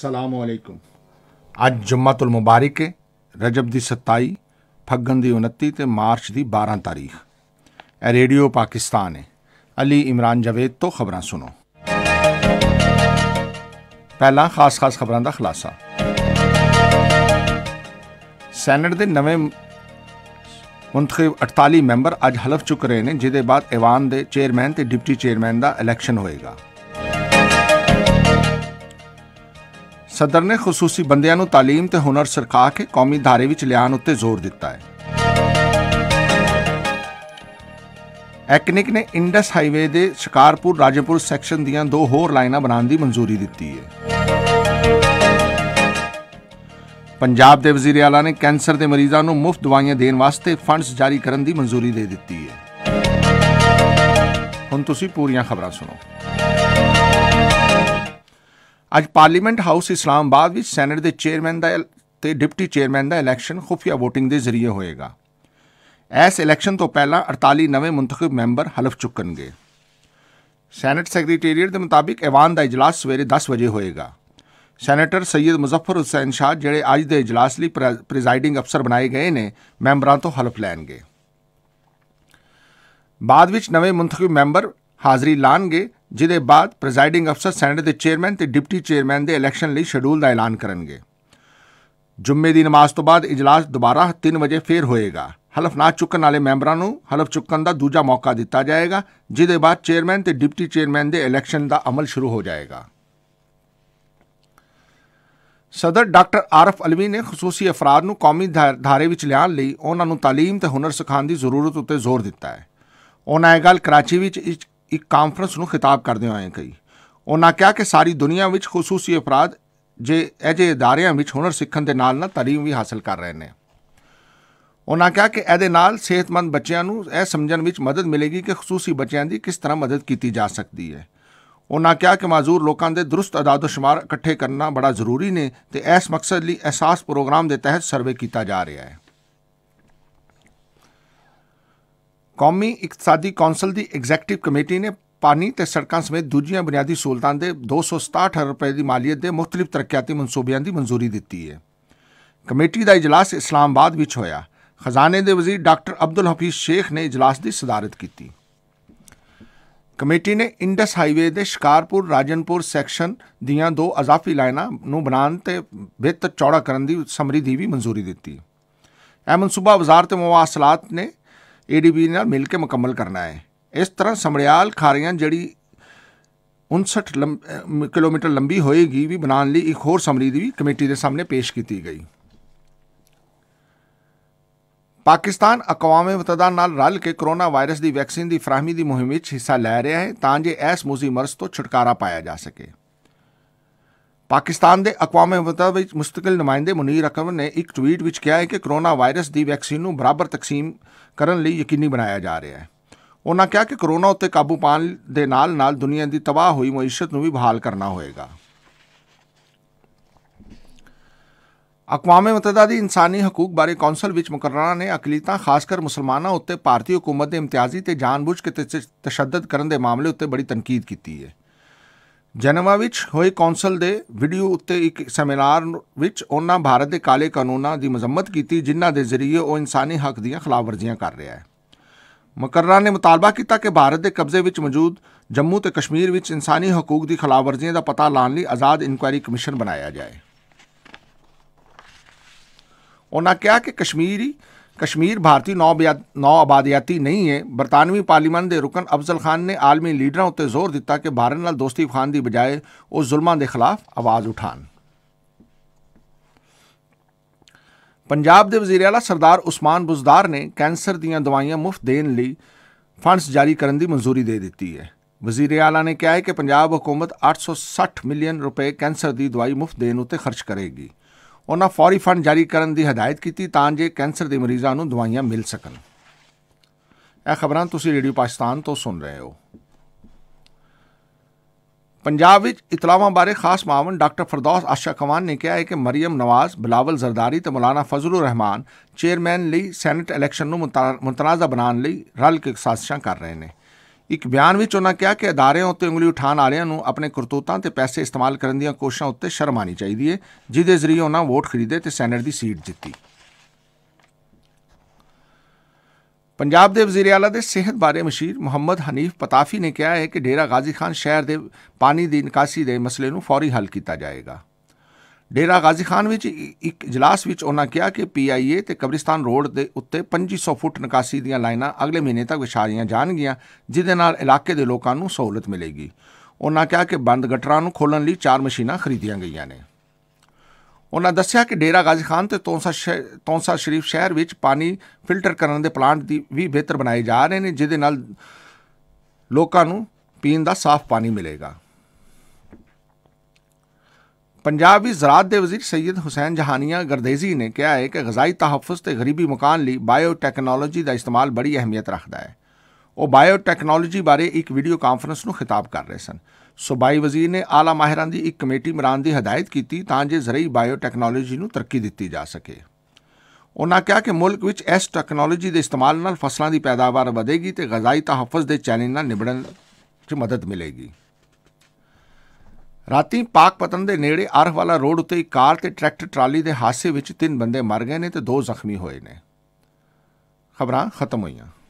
सलामकुम अज जुम्मतुल मुबारक है रजब दी सत्ताई फग्गन दी उन्ती ते मार्च दी बारह तारीख ए रेडियो पाकिस्तान है अली इमरान जावेद तो खबर सुनो पहला खास खास खबर का खुलासा सैनट के नवे मुंतखब अठताली मैंबर अज हलफ चुक रहे हैं जिदे बाद ऐवान के चेयरमैन तो डिप्टी चेयरमैन का इलैक्शन होएगा ਸਦਰ ਨੇ ਖਸੂਸੀ ਬੰਦਿਆਂ ਨੂੰ تعلیم ਤੇ ਹੁਨਰ ਸਰਕਾ ਕੇ ਕੌਮੀ ਧਾਰੇ ਵਿੱਚ ਲਿਆਉਣ ਉੱਤੇ ਜ਼ੋਰ ਦਿੱਤਾ ਹੈ ਐਕਨਿਕ ਨੇ ਇੰਡਸ ਹਾਈਵੇ ਦੇ ਸ਼ਿਕਾਰਪੁਰ ਰਾਜਪੁਰ ਸੈਕਸ਼ਨ ਦੀਆਂ ਦੋ ਹੋਰ ਲਾਈਨਾਂ ਬਣਾਉਣ ਦੀ ਮਨਜ਼ੂਰੀ ਦਿੱਤੀ ਹੈ ਪੰਜਾਬ ਦੇ ਵਜ਼ੀਰ ਆਲਾ ਨੇ ਕੈਂਸਰ ਦੇ ਮਰੀਜ਼ਾਂ ਨੂੰ ਮੁਫਤ ਦਵਾਈਆਂ ਦੇਣ ਵਾਸਤੇ ਫੰਡਸ ਜਾਰੀ ਕਰਨ ਦੀ ਮਨਜ਼ੂਰੀ ਦੇ ਦਿੱਤੀ ਹੈ ਹੁਣ ਤੁਸੀਂ ਪੂਰੀਆਂ ਖਬਰਾਂ ਸੁਣੋ ਅੱਜ ਪਾਰਲੀਮੈਂਟ ਹਾਊਸ ਇਸਲਾਮਾਬਾਦ ਵਿੱਚ ਸੈਨੇਟ ਦੇ ਚੇਅਰਮੈਨ ਦਾ ਤੇ ਡਿਪਟੀ ਚੇਅਰਮੈਨ ਦਾ ਇਲੈਕਸ਼ਨ ਖੁਫੀਆ VOTING ਦੇ ਜ਼ਰੀਏ ਹੋਏਗਾ ਐਸ ਇਲੈਕਸ਼ਨ ਤੋਂ ਪਹਿਲਾਂ 48 ਨਵੇਂ ਮੁੰਤਖਬ ਮੈਂਬਰ ਹਲਫ ਚੁੱਕਣਗੇ ਸੈਨੇਟ ਸੈਕਟਰੀਟਰੀਅਟ ਦੇ ਮੁਤਾਬਿਕ ਐਵਾਨ ਦਾ اجلاس ਸਵੇਰੇ 10 ਵਜੇ ਹੋਏਗਾ ਸੈਨੇਟਰ ਸੈਦ ਮੁਜ਼ੱਫਰ ਹੁਸੈਨ ਸ਼ਾਹ ਜਿਹੜੇ ਅੱਜ ਦੇ اجلاس ਲਈ ਪ੍ਰੈਜ਼ਾਈਡਿੰਗ ਅਫਸਰ ਬਣਾਏ ਗਏ ਨੇ ਮੈਂਬਰਾਂ ਤੋਂ ਹਲਫ ਲੈਣਗੇ ਬਾਅਦ ਵਿੱਚ ਨਵੇਂ ਮੁੰਤਖਬ ਮੈਂਬਰ ਹਾਜ਼ਰੀ ਲਾਣਗੇ ਜਿਦੇ ਬਾਅਦ ਪ੍ਰੈਜ਼ਾਈਡਿੰਗ ਅਫਸਰ ਸੈਨੇਟ ਦੇ ਚੇਅਰਮੈਨ ਤੇ ਡਿਪਟੀ ਚੇਅਰਮੈਨ ਦੇ ਇਲੈਕਸ਼ਨ ਲਈ ਸ਼ਡਿਊਲ ਦਾ ਐਲਾਨ ਕਰਨਗੇ ਜੁਮੇ ਦੀ ਨਮਾਜ਼ ਤੋਂ ਬਾਅਦ ਇਜਲਾਸ ਦੁਬਾਰਾ 3 ਵਜੇ ਫੇਰ ਹੋਏਗਾ ਨਾ ਚੁੱਕਣ ਵਾਲੇ ਮੈਂਬਰਾਂ ਨੂੰ ਹਲਫ ਚੁੱਕਣ ਦਾ ਦੂਜਾ ਮੌਕਾ ਦਿੱਤਾ ਜਾਏਗਾ ਜਿਦੇ ਬਾਅਦ ਚੇਅਰਮੈਨ ਤੇ ਡਿਪਟੀ ਚੇਅਰਮੈਨ ਦੇ ਇਲੈਕਸ਼ਨ ਦਾ ਅਮਲ ਸ਼ੁਰੂ ਹੋ ਜਾਏਗਾ ਸਦਰ ਡਾਕਟਰ ਆਰਫ ਅਲਵੀ ਨੇ ਖਸੂਸੀ ਅਫਰਾਦ ਨੂੰ ਕੌਮੀ ਧਾਰੇ ਵਿੱਚ ਲਿਆਉਣ ਲਈ ਉਹਨਾਂ ਨੂੰ تعلیم ਤੇ ਹੁਨਰ ਸਿਖਾਉਣ ਦੀ ਜ਼ਰੂਰਤ ਉੱਤੇ ਜ਼ੋਰ ਦਿੱਤਾ ਹੈ ਉਹਨਾਂ ਇਹ ਗੱਲ ਕਰਾਚੀ ਵਿੱਚ ਇੱਕ ਕਾਨਫਰੰਸ ਨੂੰ ਖਿਤਾਬ ਕਰਦੇ ਹੋਏ ਕਹੀ ਉਹਨਾਂ ਕਿਹਾ ਕਿ ਸਾਰੀ ਦੁਨੀਆ ਵਿੱਚ ਖਸੂਸੀ ਅਪਰਾਧ ਜੇ ਅਜੇ ਇਦਾਰਿਆਂ ਵਿੱਚ ਹੁਨਰ ਸਿੱਖਣ ਦੇ ਨਾਲ ਨਾਲ ਤਾਲੀਮ ਵੀ ਹਾਸਲ ਕਰ ਰਹੇ ਨੇ ਉਹਨਾਂ ਕਿਹਾ ਕਿ ਇਹਦੇ ਨਾਲ ਸਿਹਤਮੰਦ ਬੱਚਿਆਂ ਨੂੰ ਇਹ ਸਮਝਣ ਵਿੱਚ ਮਦਦ ਮਿਲੇਗੀ ਕਿ ਖਸੂਸੀ ਬੱਚਿਆਂ ਦੀ ਕਿਸ ਤਰ੍ਹਾਂ ਮਦਦ ਕੀਤੀ ਜਾ ਸਕਦੀ ਹੈ ਉਹਨਾਂ ਕਿਹਾ ਕਿ ਮਾਜ਼ੂਰ ਲੋਕਾਂ ਦੇ ਦਰੁਸਤ ਅਦਾਦੋ ਸ਼ਮਾਰ ਇਕੱਠੇ ਕਰਨਾ ਬੜਾ ਜ਼ਰੂਰੀ ਨੇ ਤੇ ਇਸ ਮਕਸਦ ਲਈ ਅਹਿਸਾਸ ਪ੍ਰੋਗਰਾਮ ਦੇ ਤਹਿਤ ਸਰਵੇ ਕੀਤਾ ਜਾ ਰਿਹਾ ਹੈ ਕੌਮੀ ਇਕਤਸਾਦੀ ਕੌਂਸਲ ਦੀ ਐਗਜ਼ੈਕਟਿਵ ਕਮੇਟੀ ਨੇ ਪਾਣੀ ਤੇ ਸੜਕਾਂ ਸਮੇਤ ਦੂਜੀਆਂ ਬੁਨਿਆਦੀ ਸਹੂਲਤਾਂ ਦੇ 267 ਹਜ਼ਾਰ ਰੁਪਏ ਦੀ ਮਾਲੀਅਤ ਦੇ ਮੁxtਲਿਫ ਤਰੱਕੀਆਤੀ ਮਨਸੂਬਿਆਂ ਦੀ ਮਨਜ਼ੂਰੀ ਦਿੱਤੀ ਹੈ ਕਮੇਟੀ ਦਾ اجلاس ਇਸਲਾਮਾਬਾਦ ਵਿੱਚ ਹੋਇਆ ਖਜ਼ਾਨੇ ਦੇ ਵਜ਼ੀਰ ਡਾਕਟਰ ਅਬਦੁਲ ਹਫੀਜ਼ ਸ਼ੇਖ ਨੇ اجلاس ਦੀ ਸਦਾਰਤ ਕੀਤੀ ਕਮੇਟੀ ਨੇ ਇੰਡਸ ਹਾਈਵੇ ਦੇ ਸ਼ਿਕਾਰਪੁਰ ਰਾਜਨਪੁਰ ਸੈਕਸ਼ਨ ਦੀਆਂ ਦੋ ਅਜ਼ਾਫੀ ਲਾਈਨਾਂ ਨੂੰ ਬਣਾਉਣ ਤੇ ਬਿਹਤਰ ਚੌੜਾ ਕਰਨ ਦੀ ਸਮਰੀ ਦੀ ਵੀ ਮਨਜ਼ੂਰੀ ਦਿੱਤੀ ਐਮਨ ਮਨਸੂਬਾ ਵਜ਼ਾਰਤ ਮਵਾਸਲਾਤ ਨੇ ਏਡੀਬੀ ਨਾਲ ਮਿਲ ਕੇ ਮੁਕੰਮਲ ਕਰਨਾ ਹੈ ਇਸ ਤਰ੍ਹਾਂ ਸਮੜਿਆਲ ਖਾਰੀਆਂ ਜਿਹੜੀ 59 ਕਿਲੋਮੀਟਰ ਲੰਬੀ ਹੋਏਗੀ ਵੀ ਬਣਾਉਣ ਲਈ ਇੱਕ ਹੋਰ ਸਮਰੀ ਦੀ ਵੀ ਕਮੇਟੀ ਦੇ ਸਾਹਮਣੇ ਪੇਸ਼ ਕੀਤੀ ਗਈ ਪਾਕਿਸਤਾਨ ਅਕਵਾਮ متحدہ ਨਾਲ ਰਲ ਕੇ ਕਰੋਨਾ ਵਾਇਰਸ ਦੀ ਵੈਕਸੀਨ ਦੀ ਫਰਾਹਮੀ ਦੀ ਮੁਹਿੰਮ ਵਿੱਚ ਹਿੱਸਾ ਲੈ ਰਿਹਾ ਹੈ ਤਾਂ ਜੋ ਇਸ ਮੂਜ਼ੀ ਮਰਜ਼ ਤੋਂ ਛੁਟਕਾਰਾ ਪਾਇਆ ਜਾ ਸਕੇ ਪਾਕਿਸਤਾਨ ਦੇ ਅਕਵਾਮ ਮੁਤਹਿਦਾ ਵਿੱਚ ਮੁਸਤਕਲ ਨੁਮਾਇੰਦੇ ਮੁਨੀਰ ਅਕਰਮ ਨੇ ਇੱਕ ਟਵੀਟ ਵਿੱਚ ਕਿਹਾ ਹੈ ਕਿ ਕੋਰੋਨਾ ਵਾਇਰਸ ਦੀ ਵੈਕਸੀਨ ਨੂੰ ਬਰਾਬਰ ਤਕਸੀਮ ਕਰਨ ਲਈ ਯਕੀਨੀ ਬਣਾਇਆ ਜਾ ਰਿਹਾ ਹੈ ਉਹਨਾਂ ਕਿਹਾ ਕਿ ਕੋਰੋਨਾ ਉੱਤੇ ਕਾਬੂ ਪਾਉਣ ਦੇ ਨਾਲ-ਨਾਲ ਦੁਨੀਆ ਦੀ ਤਬਾਹ ਹੋਈ ਮਈਸ਼ਤ ਨੂੰ ਵੀ ਬਹਾਲ ਕਰਨਾ ਹੋਵੇਗਾ ਅਕਵਾਮ ਮੁਤਹਿਦਾ ਦੀ ਇਨਸਾਨੀ ਹਕੂਕ ਬਾਰੇ ਕੌਂਸਲ ਵਿੱਚ ਮੁਕਰਰਾਂ ਨੇ ਅਕਲੀਤਾਂ ਖਾਸ ਕਰ ਮੁਸਲਮਾਨਾਂ ਉੱਤੇ ਭਾਰਤੀ ਹਕੂਮਤ ਦੇ ਇਮਤਿਆਜ਼ੀ ਤੇ ਜਾਣਬੁੱਝ ਕੇ ਤਸ਼ੱਦਦ ਕਰਨ ਦੇ ਮਾਮਲੇ ਉੱਤੇ ਬੜੀ ਤਨਕੀਦ ਕੀਤੀ ਹੈ ਜਨਵਾ ਵਿੱਚ ਹੋਏ ਕੌਂਸਲ ਦੇ ਵੀਡੀਓ ਉੱਤੇ ਇੱਕ ਸੈਮੀਨਾਰ ਵਿੱਚ ਉਹਨਾਂ ਭਾਰਤ ਦੇ ਕਾਲੇ ਕਾਨੂੰਨਾਂ ਦੀ ਮਜ਼ੰਮਤ ਕੀਤੀ ਜਿਨ੍ਹਾਂ ਦੇ ਜ਼ਰੀਏ ਉਹ ਇਨਸਾਨੀ ਹੱਕ ਦੀਆਂ ਖਿਲਾਫਵਰਜ਼ੀਆਂ ਕਰ ਰਿਹਾ ਹੈ ਮਕਰਰਾ ਨੇ ਮੁਤਾਲਬਾ ਕੀਤਾ ਕਿ ਭਾਰਤ ਦੇ ਕਬਜ਼ੇ ਵਿੱਚ ਮੌਜੂਦ ਜੰਮੂ ਤੇ ਕਸ਼ਮੀਰ ਵਿੱਚ ਇਨਸਾਨੀ ਹਕੂਕ ਦੀ ਖਿਲਾਫਵਰਜ਼ੀਆਂ ਦਾ ਪਤਾ ਲਾਉਣ ਲਈ ਆਜ਼ਾਦ ਇਨਕੁਆਇਰੀ ਕਮਿਸ਼ਨ ਬਣਾਇਆ ਜਾਏ ਉਹਨਾਂ ਕਿਹਾ ਕਿ ਕਸ਼ਮੀਰੀ कश्मीर भारतीय नौ नौ आबादियाती नहीं है बरतानवी पार्लीमान के रुकन अफजल खान ने आलमी लीडर उत्ते जोर दिता कि भारत न दोस्ती खान की बजाय उस जुल्मों के खिलाफ आवाज़ उठान पंजाब के वजीर अला सरदार उस्मान बुजदार ने कैंसर दवाइया मुफ्त देने फंडस जारी करने की मंजूरी दे दी है वजीर आला ने कहा है कि पंजाब हुकूमत अठ सौ सठ मिलियन रुपए कैंसर की दवाई मुफ्त देने उत्ते खर्च करेगी ਉਹਨਾਂ ਫੌਰੀ ਫੰਡ ਜਾਰੀ ਕਰਨ ਦੀ ਹਦਾਇਤ ਕੀਤੀ ਤਾਂ ਜੇ ਕੈਂਸਰ ਦੇ ਮਰੀਜ਼ਾਂ ਨੂੰ ਦਵਾਈਆਂ ਮਿਲ ਸਕਣ ਇਹ ਖਬਰਾਂ ਤੁਸੀਂ ਰੇਡੀਓ ਪਾਕਿਸਤਾਨ ਤੋਂ ਸੁਣ ਰਹੇ ਹੋ ਪੰਜਾਬ ਵਿੱਚ ਇਤਲਾਵਾਂ ਬਾਰੇ ਖਾਸ ਮਾਵਨ ਡਾਕਟਰ ਫਰਦੌਸ ਆਸ਼ਾ ਕਮਾਨ ਨੇ ਕਿਹਾ ਹੈ ਕਿ ਮਰੀਮ ਨਵਾਜ਼ ਬਲਾਵਲ ਜ਼ਰਦਾਰੀ ਤੇ ਮੌਲਾਨਾ ਫਜ਼ਲੁਰ ਰਹਿਮਾਨ ਚੇਅਰਮੈਨ ਲਈ ਸੈਨੇਟ ਇਲੈਕਸ਼ਨ ਨੂੰ ਮੁਤਨਾਜ਼ਾ ਬਣਾਉਣ ਲਈ ਰਲ ਕੇ ਸਾਜ਼ਿਸ਼ਾਂ ਕਰ ਰਹੇ ਨੇ ਇੱਕ ਬਿਆਨ ਵਿੱਚ ਉਹਨਾਂ ਕਿਹਾ ਕਿ ਅਦਾਰਿਆਂ ਉੱਤੇ ਉਂਗਲੀ ਉਠਾਣ ਵਾਲਿਆਂ ਨੂੰ ਆਪਣੇ ਕਰਤੂਤਾਂ ਤੇ ਪੈਸੇ ਇਸਤੇਮਾਲ ਕਰਨ ਦੀਆਂ ਕੋਸ਼ਿਸ਼ਾਂ ਉੱਤੇ ਸ਼ਰਮ ਆਣੀ ਚਾਹੀਦੀ ਹੈ ਜਿਦੇ ਜ਼ਰੀਏ ਉਹਨਾਂ ਵੋਟ ਖਰੀਦੇ ਤੇ ਸੈਨੇਟ ਦੀ ਸੀਟ ਜਿੱਤੀ ਪੰਜਾਬ ਦੇ ਵਜ਼ੀਰ ਆਲਾ ਦੇ ਸਿਹਤ ਬਾਰੇ ਮਸ਼ੀਰ ਮੁਹੰਮਦ ਹਨੀਫ ਪਤਾਫੀ ਨੇ ਕਿਹਾ ਹੈ ਕਿ ਡੇਰਾ ਗਾਜ਼ੀ ਖਾਨ ਸ਼ਹਿਰ ਦੇ ਪਾਣੀ ਦੀ ਨਿਕਾਸੀ ਦੇ ਮਸਲੇ ਨੂੰ ਫੌਰੀ ਹੱਲ ਕੀਤਾ ਜਾਏਗਾ ਡੇਰਾ ਗਾਜ਼ੀ ਖਾਨ ਵਿੱਚ ਇੱਕ ਇਜਲਾਸ ਵਿੱਚ ਉਹਨਾਂ ਕਿਹਾ ਕਿ ਪੀਆਈਏ ਤੇ ਕਬਰਿਸਤਾਨ ਰੋਡ ਦੇ ਉੱਤੇ 2500 ਫੁੱਟ ਨਿਕਾਸੀ ਦੀਆਂ ਲਾਈਨਾਂ ਅਗਲੇ ਮਹੀਨੇ ਤੱਕ ਵਿਛਾਈਆਂ ਜਾਣਗੀਆਂ ਜਿਦੇ ਨਾਲ ਇਲਾਕੇ ਦੇ ਲੋਕਾਂ ਨੂੰ ਸਹੂਲਤ ਮਿਲੇਗੀ ਉਹਨਾਂ ਕਿਹਾ ਕਿ ਬੰਦ ਗਟਰਾਂ ਨੂੰ ਖੋਲਣ ਲਈ ਚਾਰ ਮਸ਼ੀਨਾਂ ਖਰੀਦੀਆਂ ਗਈਆਂ ਨੇ ਉਹਨਾਂ ਦੱਸਿਆ ਕਿ ਡੇਰਾ ਗਾਜ਼ੀ ਖਾਨ ਤੇ ਤੌਂਸਾ ਤੌਂਸਾ ਸ਼ਰੀਫ ਸ਼ਹਿਰ ਵਿੱਚ ਪਾਣੀ ਫਿਲਟਰ ਕਰਨ ਦੇ ਪਲਾਂਟ ਦੀ ਵੀ ਬਿਹਤਰ ਬਣਾਏ ਜਾ ਰਹੇ ਨੇ ਜਿਦੇ ਨਾਲ ਲੋਕਾਂ ਨੂੰ ਪੀਣ ਦਾ ਸਾਫ਼ ਪਾਣੀ ਮਿਲੇਗਾ ਪੰਜਾਬ ਦੀ ਜ਼ਰਾਤ ਦੇ ਵਜ਼ੀਰ ਸੈਦ ਹੁਸੈਨ ਜਹਾਨੀਆ ਗਰਦੇਜ਼ੀ ਨੇ ਕਿਹਾ ਹੈ ਕਿ ਗਜ਼ਾਈ ਤਹਫੁਜ਼ ਤੇ ਗਰੀਬੀ ਮਕਾਨ ਲਈ ਬਾਇਓਟੈਕਨੋਲੋਜੀ ਦਾ ਇਸਤੇਮਾਲ ਬੜੀ ਅਹਿਮੀਅਤ ਰੱਖਦਾ ਹੈ ਉਹ ਬਾਇਓਟੈਕਨੋਲੋਜੀ ਬਾਰੇ ਇੱਕ ਵੀਡੀਓ ਕਾਨਫਰੰਸ ਨੂੰ ਖਿਤਾਬ ਕਰ ਰਹੇ ਸਨ ਸੁਬਾਈ ਵਜ਼ੀਰ ਨੇ ਆਲਾ ਮਾਹਿਰਾਂ ਦੀ ਇੱਕ ਕਮੇਟੀ ਮਰਾਨ ਦੀ ਹਦਾਇਤ ਕੀਤੀ ਤਾਂ ਜੇ ਜ਼ਰਈ ਬਾਇਓਟੈਕਨੋਲੋਜੀ ਨੂੰ ਤਰੱਕੀ ਦਿੱਤੀ ਜਾ ਸਕੇ ਉਹਨਾਂ ਕਿਹਾ ਕਿ ਮੁਲਕ ਵਿੱਚ ਇਸ ਟੈਕਨੋਲੋਜੀ ਦੇ ਇਸਤੇਮਾਲ ਨਾਲ ਫਸਲਾਂ ਦੀ ਪੈਦਾਵਾਰ ਵਧੇਗੀ ਤੇ ਗਜ਼ਾਈ ਤਹਫੁਜ਼ ਦੇ ਚੈਲੰਜ ਨਾਲ ਨਿਬੜਨ 'ਚ ਮਦਦ ਮਿਲੇਗੀ ਰਾਤੀ ਪਾਕਪਤਨ ਦੇ ਨੇੜੇ ਅਰਹਵਾਲਾ ਰੋਡ ਉੱਤੇ ਇੱਕ ਕਾਰ ਤੇ ਟਰੈਕਟਰ ਟਰਾਲੀ ਦੇ ਹਾਦਸੇ ਵਿੱਚ ਤਿੰਨ ਬੰਦੇ ਮਰ ਗਏ ਨੇ ਤੇ ਦੋ ਜ਼ਖਮੀ ਹੋਏ ਨੇ ਖਬਰਾਂ ਖਤਮ ਹੋਈਆਂ